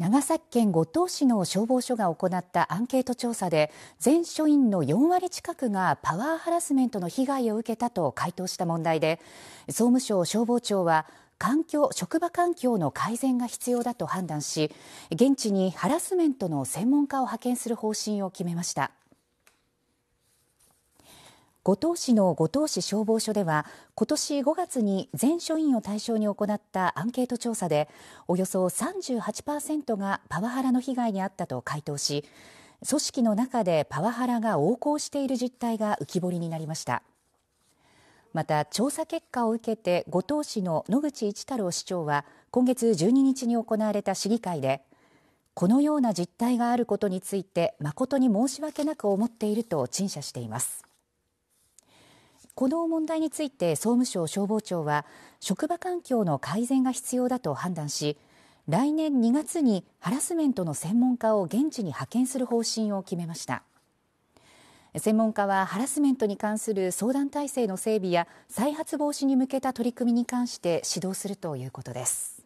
長崎県五島市の消防署が行ったアンケート調査で全署員の4割近くがパワーハラスメントの被害を受けたと回答した問題で総務省消防庁は環境職場環境の改善が必要だと判断し現地にハラスメントの専門家を派遣する方針を決めました。五島市の五島市消防署では今年5月に全署員を対象に行ったアンケート調査でおよそ38%がパワハラの被害に遭ったと回答し組織の中でパワハラが横行している実態が浮き彫りになりましたまた調査結果を受けて五島市の野口一太郎市長は今月12日に行われた市議会でこのような実態があることについて誠に申し訳なく思っていると陳謝していますこの問題について総務省消防庁は職場環境の改善が必要だと判断し来年2月にハラスメントの専門家を現地に派遣する方針を決めました専門家はハラスメントに関する相談体制の整備や再発防止に向けた取り組みに関して指導するということです